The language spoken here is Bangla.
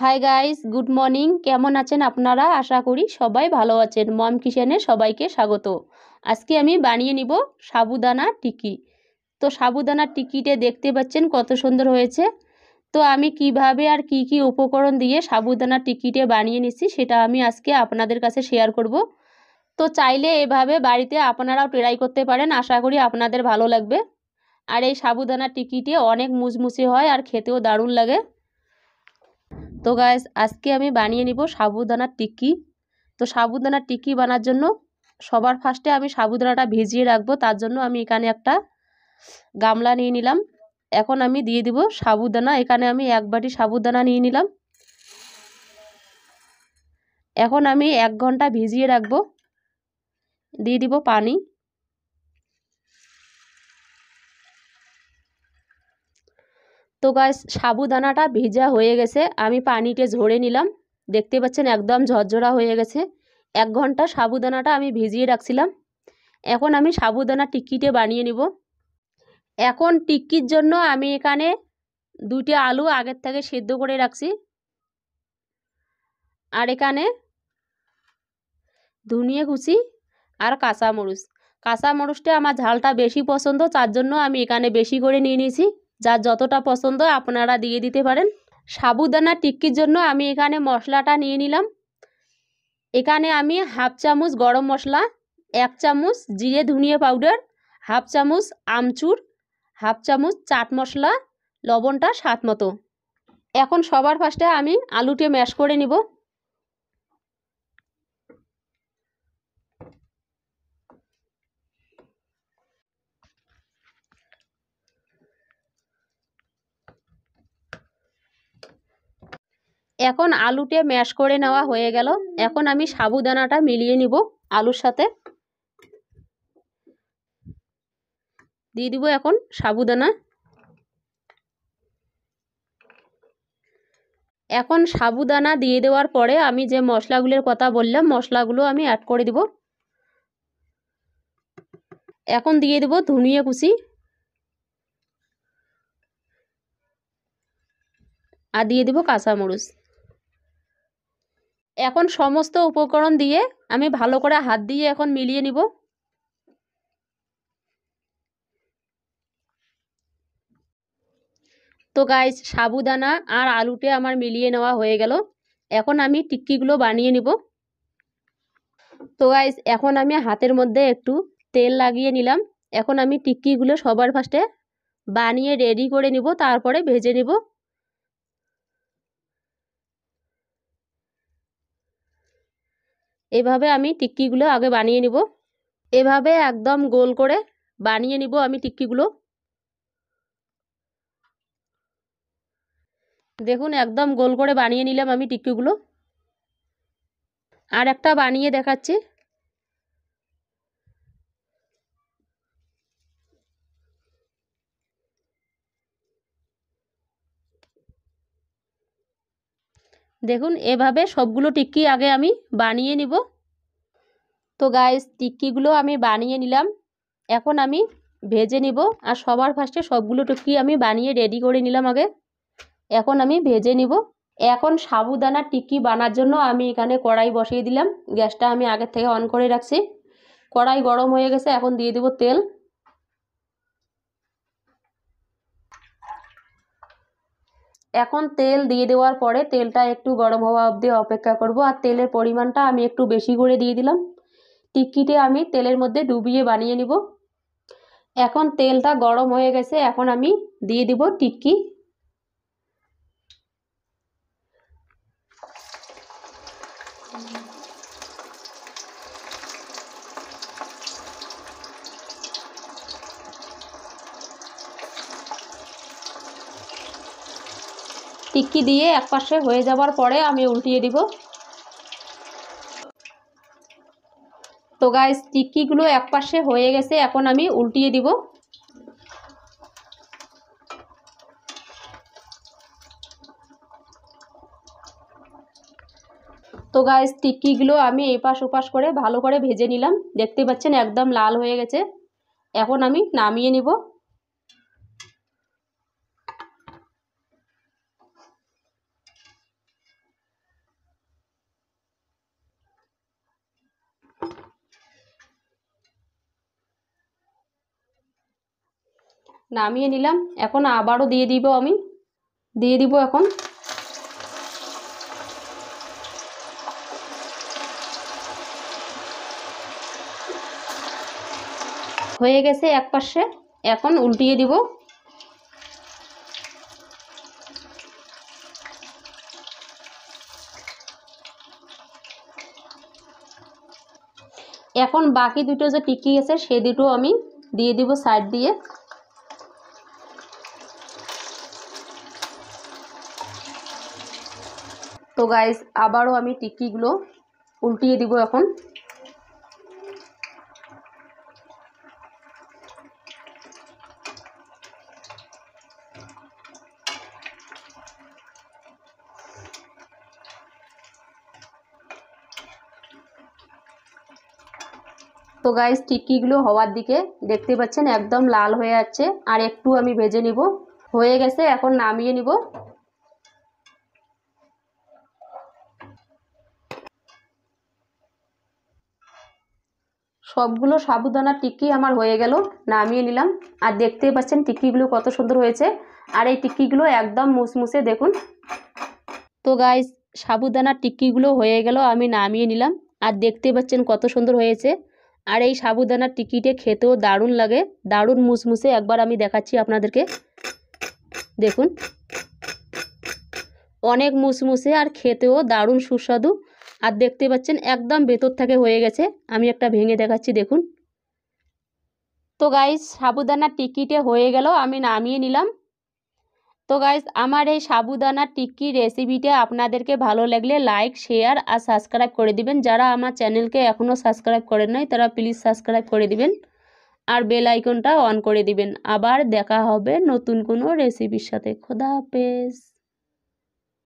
হাই গাইস গুড মর্নিং কেমন আছেন আপনারা আশা করি সবাই ভালো আছেন মম কিচেনে সবাইকে স্বাগত আজকে আমি বানিয়ে নিব সাবুদানা টিকি তো সাবুদানা টিকিটে দেখতে পাচ্ছেন কত সুন্দর হয়েছে তো আমি কিভাবে আর কি কি উপকরণ দিয়ে সাবুদানা টিকিটে বানিয়ে নিচ্ছি সেটা আমি আজকে আপনাদের কাছে শেয়ার করব তো চাইলে এভাবে বাড়িতে আপনারাও ট্রাই করতে পারেন আশা করি আপনাদের ভালো লাগবে আর এই সাবুদানা টিকিটে অনেক মুচমুচে হয় আর খেতেও দারুণ লাগে তো গায়ে আজকে আমি বানিয়ে নিব সাবুদানার টিক্কি তো সাবুদানার টিক্কি বানার জন্য সবার ফার্স্টে আমি সাবুদানাটা ভিজিয়ে রাখবো তার জন্য আমি এখানে একটা গামলা নিয়ে নিলাম এখন আমি দিয়ে দিব সাবুদানা এখানে আমি এক বাটি সাবুদানা নিয়ে নিলাম এখন আমি এক ঘন্টা ভিজিয়ে রাখবো দিয়ে দিব পানি তো গাছ সাবুদানাটা ভেজা হয়ে গেছে আমি পানিতে ঝরে নিলাম দেখতে পাচ্ছেন একদম ঝরঝরা হয়ে গেছে এক ঘন্টা সাবুদানাটা আমি ভিজিয়ে রাখছিলাম এখন আমি সাবুদানা টিক্কিটে বানিয়ে নিব এখন টিক্কির জন্য আমি এখানে দুটি আলু আগের থেকে সেদ্ধ করে রাখছি আর এখানে ধুনিয়ে কুচি আর কাঁচামরিচ কাঁচামরিচটা আমার ঝালটা বেশি পছন্দ তার জন্য আমি এখানে বেশি করে নিয়ে নিয়েছি যার যতটা পছন্দ আপনারা দিয়ে দিতে পারেন সাবুদানা টিক্কির জন্য আমি এখানে মশলাটা নিয়ে নিলাম এখানে আমি হাফ চামচ গরম মশলা এক চামচ জিরে ধনিয়া পাউডার হাফ চামচ আমচুর হাফ চামচ চাট মশলা লবণটা স্বাদ মতো এখন সবার ফার্স্টে আমি আলুটি ম্যাশ করে নিব এখন আলুটে ম্যাশ করে নেওয়া হয়ে গেল এখন আমি সাবুদানাটা মিলিয়ে নিব আলুর সাথে দিয়ে দিব এখন সাবুদানা এখন সাবুদানা দিয়ে দেওয়ার পরে আমি যে মশলাগুলোর কথা বললাম মশলাগুলো আমি অ্যাড করে দিব এখন দিয়ে দেব ধনিয়ে কুচি আর দিয়ে দেব কাঁচামরিচ এখন সমস্ত উপকরণ দিয়ে আমি ভালো করে হাত দিয়ে এখন মিলিয়ে নিব তো গাইজ সাবুদানা আর আলুটে আমার মিলিয়ে নেওয়া হয়ে গেল এখন আমি টিক্কিগুলো বানিয়ে নিব তো গাইজ এখন আমি হাতের মধ্যে একটু তেল লাগিয়ে নিলাম এখন আমি টিক্কিগুলো সবার ফার্স্টে বানিয়ে রেডি করে নিব তারপরে ভেজে নিব এভাবে আমি টিক্কিগুলো আগে বানিয়ে নিব এভাবে একদম গোল করে বানিয়ে নিব আমি টিক্কিগুলো দেখুন একদম গোল করে বানিয়ে নিলাম আমি টিক্কিগুলো আর একটা বানিয়ে দেখাচ্ছি দেখুন এভাবে সবগুলো টিক্কি আগে আমি বানিয়ে নিব তো গায়ে টিক্কিগুলো আমি বানিয়ে নিলাম এখন আমি ভেজে নিব আর সবার ফার্স্টে সবগুলো টিক্কি আমি বানিয়ে রেডি করে নিলাম আগে এখন আমি ভেজে নিব এখন সাবুদানার টিক্কি বানার জন্য আমি এখানে কড়াই বসিয়ে দিলাম গ্যাসটা আমি আগের থেকে অন করে রাখছি কড়াই গরম হয়ে গেছে এখন দিয়ে দেবো তেল এখন তেল দিয়ে দেওয়ার পরে তেলটা একটু গরম হওয়া অবধি অপেক্ষা করব আর তেলের পরিমাণটা আমি একটু বেশি করে দিয়ে দিলাম টিক্কিটি আমি তেলের মধ্যে ডুবিয়ে বানিয়ে নিব এখন তেলটা গরম হয়ে গেছে এখন আমি দিয়ে দিব টিক্কি টিক্কি দিয়ে একপাশে হয়ে যাওয়ার পরে আমি উল্টিয়ে দিব তো গাইস টিক্কিগুলো একপাশে হয়ে গেছে এখন আমি উল্টিয়ে দিব তো গাইস টিক্কিগুলো আমি এপাশ ওপাশ করে ভালো করে ভেজে নিলাম দেখতে পাচ্ছেন একদম লাল হয়ে গেছে এখন আমি নামিয়ে নিব নামিয়ে নিলাম এখন আবারও দিয়ে দিব আমি দিয়ে দিব এখন হয়ে গেছে এক পাশে এখন উল্টিয়ে দিব এখন বাকি দুটো যে টিকি আছে সে দুটো আমি দিয়ে দিব সাইড দিয়ে তো গাইস আবারও আমি টিকিগুলো উল্টিয়ে দিব এখন তো গাইস টিকিগুলো হওয়ার দিকে দেখতে পাচ্ছেন একদম লাল হয়ে যাচ্ছে আর একটু আমি ভেজে নিব হয়ে গেছে এখন নামিয়ে নিব সবগুলো সাবুদানা টিক্কি আমার হয়ে গেল নামিয়ে নিলাম আর দেখতে পাচ্ছেন টিক্কিগুলো কত সুন্দর হয়েছে আর এই টিক্কিগুলো একদম মুসমুসে দেখুন তো গাইস সাবুদানা টিক্কিগুলো হয়ে গেল আমি নামিয়ে নিলাম আর দেখতে পাচ্ছেন কত সুন্দর হয়েছে আর এই সাবুদানার টিকিটে খেতেও দারুণ লাগে দারুণ মুসমুসে একবার আমি দেখাচ্ছি আপনাদেরকে দেখুন অনেক মুসমুসে আর খেতেও দারুণ সুস্বাদু আর দেখতে পাচ্ছেন একদম ভেতর থেকে হয়ে গেছে আমি একটা ভেঙে দেখাচ্ছি দেখুন তো গাইস সাবুদানার টিকিটে হয়ে গেল আমি নামিয়ে নিলাম তো গাইস আমার এই সাবুদানার টিক্কি রেসিপিটা আপনাদেরকে ভালো লাগলে লাইক শেয়ার আর সাবস্ক্রাইব করে দিবেন যারা আমার চ্যানেলকে এখনও সাবস্ক্রাইব করেন নাই তারা প্লিজ সাবস্ক্রাইব করে দিবেন আর বেল আইকনটা অন করে দিবেন আবার দেখা হবে নতুন কোনো রেসিপির সাথে খোদা হাফেজ